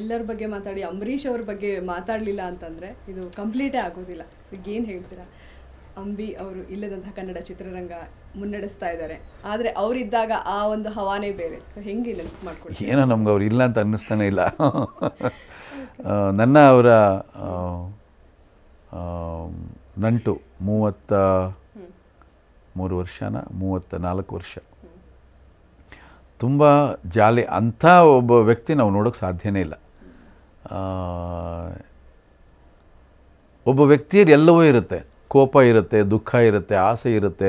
ಎಲ್ಲರ ಬಗ್ಗೆ ಮಾತಾಡಿ ಅಂಬರೀಷ್ ಅವ್ರ ಬಗ್ಗೆ ಮಾತಾಡಲಿಲ್ಲ ಅಂತಂದರೆ ಇದು ಕಂಪ್ಲೀಟೇ ಆಗೋದಿಲ್ಲ ಸೊ ಏನು ಹೇಳ್ತೀರಾ ಅಂಬಿ ಅವರು ಇಲ್ಲದಂತಹ ಕನ್ನಡ ಚಿತ್ರರಂಗ ಮುನ್ನಡೆಸ್ತಾ ಇದ್ದಾರೆ ಆದರೆ ಅವರಿದ್ದಾಗ ಆ ಒಂದು ಹವಾನೇ ಬೇರೆ ಸೊ ಹೆಂಗೆ ನೆನಪು ಮಾಡ್ಕೊಡಿ ಏನೋ ನಮ್ಗೆ ಅವ್ರು ಇಲ್ಲ ಅಂತ ಅನ್ನಿಸ್ತಾನೆ ಇಲ್ಲ ನನ್ನ ಅವರ ನಂಟು ಮೂವತ್ತ ಮೂರು ವರ್ಷನ ಮೂವತ್ತ ನಾಲ್ಕು ವರ್ಷ ತುಂಬ ಜಾಲಿ ಅಂಥ ಒಬ್ಬ ವ್ಯಕ್ತಿ ನಾವು ನೋಡೋಕ್ಕೆ ಸಾಧ್ಯವೇ ಇಲ್ಲ ಒಬ್ಬ ವ್ಯಕ್ತಿಯಲ್ಲಿ ಎಲ್ಲವೂ ಇರುತ್ತೆ ಕೋಪ ಇರುತ್ತೆ ದುಃಖ ಇರುತ್ತೆ ಆಸೆ ಇರುತ್ತೆ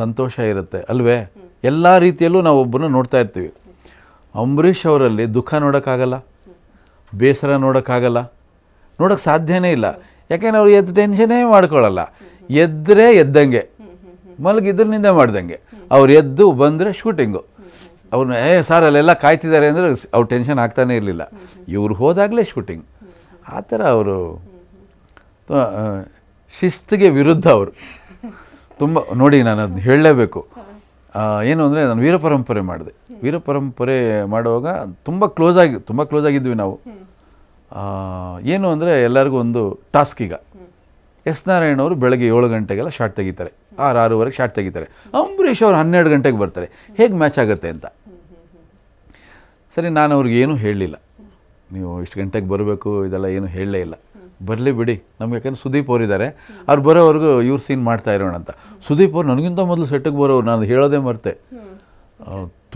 ಸಂತೋಷ ಇರುತ್ತೆ ಅಲ್ವೇ ಎಲ್ಲ ರೀತಿಯಲ್ಲೂ ನಾವು ಒಬ್ಬನ ನೋಡ್ತಾ ಇರ್ತೀವಿ ಅಂಬರೀಷ್ ಅವರಲ್ಲಿ ದುಃಖ ನೋಡೋಕ್ಕಾಗಲ್ಲ ಬೇಸರ ನೋಡೋಕ್ಕಾಗಲ್ಲ ನೋಡೋಕ್ಕೆ ಸಾಧ್ಯನೇ ಇಲ್ಲ ಯಾಕೆಂದ್ರೆ ಅವ್ರು ಎದ್ದು ಟೆನ್ಷನೇ ಮಾಡ್ಕೊಳ್ಳಲ್ಲ ಎದ್ದರೆ ಎದ್ದಂಗೆ ಮಲಗಿದ್ರಿಂದ ಮಾಡ್ದಂಗೆ ಅವ್ರು ಎದ್ದು ಬಂದರೆ ಶೂಟಿಂಗು ಅವ್ರನ್ನ ಏ ಸರ್ ಅಲ್ಲೆಲ್ಲ ಕಾಯ್ತಿದ್ದಾರೆ ಅಂದರೆ ಅವ್ರು ಟೆನ್ಷನ್ ಆಗ್ತಾನೇ ಇರಲಿಲ್ಲ ಇವರು ಹೋದಾಗಲೇ ಶೂಟಿಂಗ್ ಆ ಥರ ಅವರು ಶಿಸ್ತಿಗೆ ವಿರುದ್ಧ ಅವರು ತುಂಬ ನೋಡಿ ನಾನು ಅದನ್ನ ಹೇಳಲೇಬೇಕು ಏನು ಅಂದರೆ ನಾನು ವೀರಪರಂಪರೆ ಮಾಡಿದೆ ವೀರಪರಂಪರೆ ಮಾಡುವಾಗ ತುಂಬ ಕ್ಲೋಸ್ ಆಗಿ ತುಂಬ ಕ್ಲೋಸ್ ಆಗಿದ್ವಿ ನಾವು ಏನು ಅಂದರೆ ಎಲ್ಲರಿಗೂ ಒಂದು ಟಾಸ್ಕ್ ಈಗ ಎಸ್ ನಾರಾಯಣ್ ಅವರು ಬೆಳಗ್ಗೆ ಏಳು ಗಂಟೆಗೆಲ್ಲ ಶಾರ್ಟ್ ತೆಗಿತಾರೆ ಆರು ಆರೂವರೆಗೆ ಶಾರ್ಟ್ ತೆಗಿತಾರೆ ಅಂಬರೀಷ್ ಅವರು ಹನ್ನೆರಡು ಗಂಟೆಗೆ ಬರ್ತಾರೆ ಹೇಗೆ ಮ್ಯಾಚ್ ಆಗುತ್ತೆ ಅಂತ ಸರಿ ನಾನು ಅವ್ರಿಗೆ ಏನೂ ಹೇಳಲಿಲ್ಲ ನೀವು ಇಷ್ಟು ಗಂಟೆಗೆ ಬರಬೇಕು ಇದೆಲ್ಲ ಏನೂ ಹೇಳಲೇ ಇಲ್ಲ ಬರಲಿ ಬಿಡಿ ನಮ್ಗೆ ಯಾಕಂದ್ರೆ ಸುದೀಪ್ ಇದ್ದಾರೆ ಅವ್ರು ಬರೋವರೆಗೂ ಇವ್ರು ಸೀನ್ ಮಾಡ್ತಾ ಇರೋಣ ಅಂತ ಸುದೀಪ್ ಅವ್ರು ನನಗಿಂತ ಮೊದಲು ಸೆಟ್ಟಿಗೆ ಬರೋರು ನಾನು ಹೇಳೋದೇ ಮರ್ತೆ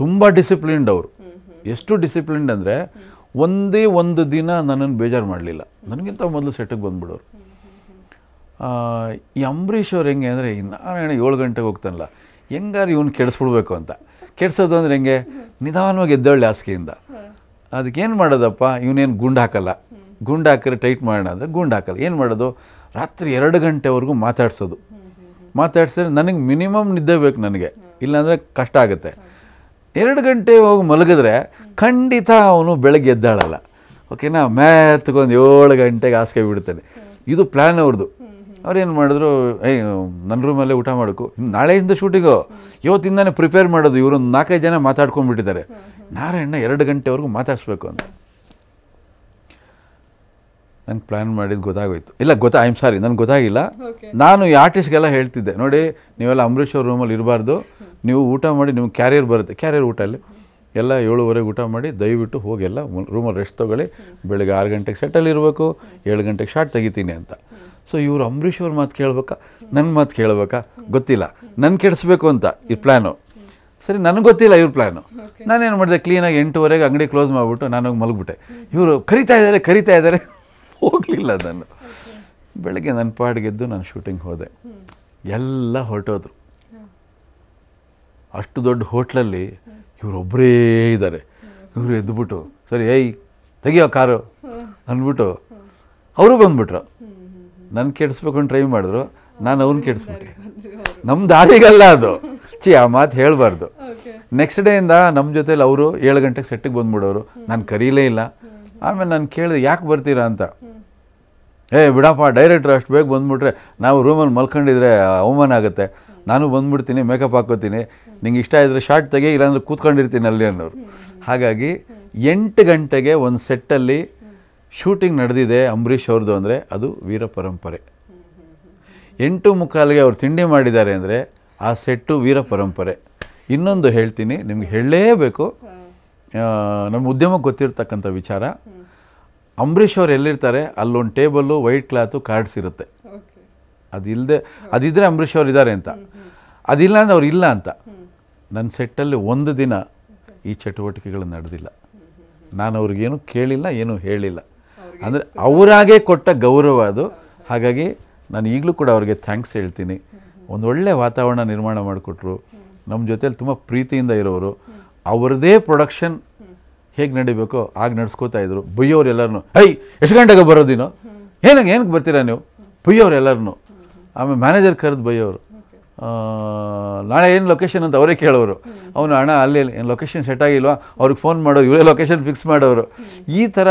ತುಂಬ ಡಿಸಿಪ್ಲಿನ್ಡ್ ಅವರು ಎಷ್ಟು ಡಿಸಿಪ್ಲಿನ್ಡ್ ಅಂದರೆ ಒಂದೇ ಒಂದು ದಿನ ನನ್ನನ್ನು ಬೇಜಾರು ಮಾಡಲಿಲ್ಲ ನನಗಿಂತ ಮೊದಲು ಸೆಟ್ಟಿಗೆ ಬಂದ್ಬಿಡೋರು ಈ ಅಂಬರೀಷ್ ಅವ್ರು ಹೆಂಗೆ ಅಂದರೆ ನಾನು ಏಳು ಗಂಟೆಗೆ ಹೋಗ್ತಾನಲ್ಲ ಹೆಂಗಾರು ಇವ್ನ ಕೆಡಿಸ್ಬಿಡ್ಬೇಕು ಅಂತ ಕೆಡ್ಸೋದು ಅಂದರೆ ಹೆಂಗೆ ನಿಧಾನವಾಗಿ ಎದ್ದೇಳೆ ಹಾಸಿಗೆಯಿಂದ ಅದಕ್ಕೇನು ಮಾಡೋದಪ್ಪ ಇವನೇನು ಗುಂಡು ಹಾಕಲ್ಲ ಗುಂಡು ಹಾಕಿದ್ರೆ ಟೈಟ್ ಮಾಡೋಣ ಅಂದರೆ ಗುಂಡು ಹಾಕಲ್ಲ ಏನು ಮಾಡೋದು ರಾತ್ರಿ ಎರಡು ಗಂಟೆವರೆಗೂ ಮಾತಾಡ್ಸೋದು ಮಾತಾಡ್ಸಿದ್ರೆ ನನಗೆ ಮಿನಿಮಮ್ ನಿದ್ದೆ ಬೇಕು ನನಗೆ ಇಲ್ಲಾಂದರೆ ಕಷ್ಟ ಆಗುತ್ತೆ ಎರಡು ಗಂಟೆ ಹೋಗಿ ಮಲಗಿದ್ರೆ ಖಂಡಿತ ಅವನು ಬೆಳಗ್ಗೆ ಎದ್ದಾಳಲ್ಲ ಓಕೆನಾ ಮ್ಯಾತ್ಗೊಂದು ಏಳು ಗಂಟೆಗೆ ಹಾಸಿಗೆ ಬಿಡ್ತಾನೆ ಇದು ಪ್ಲ್ಯಾನ್ ಅವ್ರದ್ದು ಅವ್ರೇನು ಮಾಡಿದ್ರು ಏಯ್ ನನ್ನ ರೂಮಲ್ಲೇ ಊಟ ಮಾಡೋಕು ನಾಳೆಯಿಂದ ಶೂಟಿಂಗು ಇವತ್ತಿಂದನೇ ಪ್ರಿಪೇರ್ ಮಾಡೋದು ಇವರು ನಾಲ್ಕೈದು ಜನ ಮಾತಾಡ್ಕೊಂಡ್ಬಿಟ್ಟಿದ್ದಾರೆ ನಾರಾಯಣ ಎರಡು ಗಂಟೆವರೆಗೂ ಮಾತಾಡಿಸ್ಬೇಕು ಅಂತ ನಂಗೆ ಪ್ಲ್ಯಾನ್ ಮಾಡಿದ್ದು ಗೊತ್ತಾಗೋಯ್ತು ಇಲ್ಲ ಗೊತ್ತಾ ಐ ಆಮ್ ಸಾರಿ ನನಗೆ ಗೊತ್ತಾಗಿಲ್ಲ ನಾನು ಈ ಆರ್ಟಿಸ್ಟ್ಗೆಲ್ಲ ಹೇಳ್ತಿದ್ದೆ ನೋಡಿ ನೀವೆಲ್ಲ ಅಂಬರೀಷ್ ಅವ್ರ ರೂಮಲ್ಲಿ ಇರಬಾರ್ದು ನೀವು ಊಟ ಮಾಡಿ ನಿಮ್ಗೆ ಕ್ಯಾರಿಯರ್ ಬರುತ್ತೆ ಕ್ಯಾರಿಯರ್ ಅಲ್ಲಿ ಎಲ್ಲ ಏಳುವರೆಗೆ ಊಟ ಮಾಡಿ ದಯವಿಟ್ಟು ಹೋಗೆಲ್ಲ ರೂಮಲ್ಲಿ ರೆಸ್ಟ್ ತೊಗೊಳ್ಳಿ ಬೆಳಗ್ಗೆ ಆರು ಗಂಟೆಗೆ ಸೆಟಲ್ ಇರಬೇಕು ಏಳು ಗಂಟೆಗೆ ಶಾರ್ಟ್ ತೆಗಿತೀನಿ ಅಂತ ಸೊ ಇವರು ಅಂಬರೀಷ್ ಅವ್ರ ಮಾತು ಕೇಳ್ಬೇಕಾ ನನ್ನ ಮಾತು ಕೇಳ್ಬೇಕಾ ಗೊತ್ತಿಲ್ಲ ನನ್ನ ಕೆಡಿಸ್ಬೇಕು ಅಂತ ಈ ಪ್ಲ್ಯಾನು ಸರಿ ನನಗೆ ಗೊತ್ತಿಲ್ಲ ಇವ್ರ ಪ್ಲ್ಯಾನು ನಾನೇನು ಮಾಡಿದೆ ಕ್ಲೀನಾಗಿ ಎಂಟುವರೆಗೆ ಅಂಗಡಿ ಕ್ಲೋಸ್ ಮಾಡಿಬಿಟ್ಟು ನಾನು ಮಲಗಿಬಿಟ್ಟೆ ಇವರು ಕರಿತಾ ಇದ್ದಾರೆ ಕರಿತಾ ಇದ್ದಾರೆ ಹೋಗಲಿಲ್ಲ ನಾನು ಬೆಳಗ್ಗೆ ನನ್ನ ಪಾಡ್ಗೆದ್ದು ನಾನು ಶೂಟಿಂಗ್ ಹೋದೆ ಎಲ್ಲ ಹೊರಟೋದ್ರು ಅಷ್ಟು ದೊಡ್ಡ ಹೋಟ್ಲಲ್ಲಿ ಇವರೊಬ್ಬರೇ ಇದ್ದಾರೆ ಇವರು ಎದ್ದುಬಿಟ್ಟು ಸರಿ ಏಯ್ ತೆಗಿಯೋ ಕಾರು ಅಂದ್ಬಿಟ್ಟು ಅವರು ಬಂದ್ಬಿಟ್ರು ನನ್ನ ಕೆಡಿಸ್ಬೇಕು ಅಂತ ಟ್ರೈ ಮಾಡಿದ್ರು ನಾನು ಅವ್ರನ್ನ ಕೆಡಿಸ್ಬಿಟ್ಟೆ ನಮ್ಮ ದಾರಿಗಲ್ಲ ಅದು ಚಿ ಆ ಮಾತು ಹೇಳಬಾರ್ದು ನೆಕ್ಸ್ಟ್ ಡೇಯಿಂದ ನಮ್ಮ ಜೊತೇಲಿ ಅವರು ಏಳು ಗಂಟೆಗೆ ಸೆಟ್ಟಿಗೆ ಬಂದ್ಬಿಡೋರು ನಾನು ಕರೀಲೇ ಇಲ್ಲ ಆಮೇಲೆ ನಾನು ಕೇಳಿದೆ ಯಾಕೆ ಬರ್ತೀರಾ ಅಂತ ಏ ಬಿಡಪ್ಪ ಡೈರೆಕ್ಟ್ರು ಅಷ್ಟು ಬೇಗ ಬಂದ್ಬಿಟ್ರೆ ನಾವು ರೂಮಲ್ಲಿ ಮಲ್ಕೊಂಡಿದ್ರೆ ಅವಮಾನ ಆಗುತ್ತೆ ನಾನು ಬಂದ್ಬಿಡ್ತೀನಿ ಮೇಕಪ್ ಹಾಕೋತೀನಿ ನಿಂಗೆ ಇಷ್ಟ ಇದ್ದರೆ ಶಾರ್ಟ್ ತೆಗೆ ಇಲ್ಲಾಂದ್ರೆ ಕೂತ್ಕೊಂಡಿರ್ತೀನಿ ಅಲ್ಲಿ ಅನ್ನೋರು ಹಾಗಾಗಿ ಎಂಟು ಗಂಟೆಗೆ ಒಂದು ಸೆಟ್ಟಲ್ಲಿ ಶೂಟಿಂಗ್ ನಡೆದಿದೆ ಅಂಬರೀಷ್ ಅವ್ರದ್ದು ಅಂದರೆ ಅದು ವೀರ ಪರಂಪರೆ ಎಂಟು ಮುಕ್ಕಾಲಿಗೆ ಅವ್ರು ತಿಂಡಿ ಮಾಡಿದ್ದಾರೆ ಅಂದರೆ ಆ ಸೆಟ್ಟು ವೀರ ಪರಂಪರೆ ಇನ್ನೊಂದು ಹೇಳ್ತೀನಿ ನಿಮ್ಗೆ ಹೇಳಲೇಬೇಕು ನಮ್ಮ ಉದ್ಯಮಕ್ಕೆ ಗೊತ್ತಿರತಕ್ಕಂಥ ವಿಚಾರ ಅಂಬರೀಷ್ ಅವ್ರು ಎಲ್ಲಿರ್ತಾರೆ ಅಲ್ಲೊಂದು ಟೇಬಲ್ಲು ವೈಟ್ ಕ್ಲಾತು ಕಾರ್ಡ್ಸ್ ಇರುತ್ತೆ ಅದಿಲ್ಲದೆ ಅದಿದ್ದರೆ ಅಂಬರೀಷ್ ಅವರು ಇದ್ದಾರೆ ಅಂತ ಅದಿಲ್ಲ ಅಂದ್ರೆ ಅವ್ರು ಇಲ್ಲ ಅಂತ ನನ್ನ ಸೆಟ್ಟಲ್ಲಿ ಒಂದು ದಿನ ಈ ಚಟುವಟಿಕೆಗಳು ನಡೆದಿಲ್ಲ ನಾನು ಅವ್ರಿಗೇನು ಕೇಳಿಲ್ಲ ಏನೂ ಹೇಳಿಲ್ಲ ಅಂದರೆ ಅವರಾಗೇ ಕೊಟ್ಟ ಗೌರವ ಅದು ಹಾಗಾಗಿ ನಾನು ಈಗಲೂ ಕೂಡ ಅವ್ರಿಗೆ ಥ್ಯಾಂಕ್ಸ್ ಹೇಳ್ತೀನಿ ಒಂದು ಒಳ್ಳೆಯ ವಾತಾವರಣ ನಿರ್ಮಾಣ ಮಾಡಿಕೊಟ್ರು ನಮ್ಮ ಜೊತೇಲಿ ತುಂಬ ಪ್ರೀತಿಯಿಂದ ಇರೋರು ಅವ್ರದೇ ಪ್ರೊಡಕ್ಷನ್ ಹೇಗೆ ನಡಿಬೇಕೋ ಆಗ ನಡೆಸ್ಕೋತಾ ಇದ್ರು ಬೈಯೋರು ಎಲ್ಲರೂ ಐ ಎಷ್ಟು ಗಂಟೆಗೆ ಬರೋದಿನೋ ಏನಂಗೆ ಏನಕ್ಕೆ ಬರ್ತೀರಾ ನೀವು ಬೈಯೋರು ಎಲ್ಲರೂ ಆಮೇಲೆ ಮ್ಯಾನೇಜರ್ ಕರೆದು ಬೈಯೋರು ನಾಳೆ ಏನು ಲೊಕೇಶನ್ ಅಂತ ಅವರೇ ಕೇಳೋರು ಅವನು ಹಣ ಅಲ್ಲಿ ಏನು ಲೊಕೇಶನ್ ಸೆಟ್ ಆಗಿಲ್ವಾ ಅವ್ರಿಗೆ ಫೋನ್ ಮಾಡೋರು ಇವರೇ ಲೊಕೇಶನ್ ಫಿಕ್ಸ್ ಮಾಡೋರು ಈ ಥರ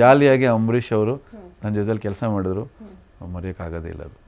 ಜಾಲಿಯಾಗಿ ಅಂಬರೀಷ್ ಅವರು ನನ್ನ ಜೊತೆಲಿ ಕೆಲಸ ಮಾಡಿದ್ರು ಮರೆಯೋಕ್ಕಾಗೋದೇ ಇಲ್ಲ ಅದು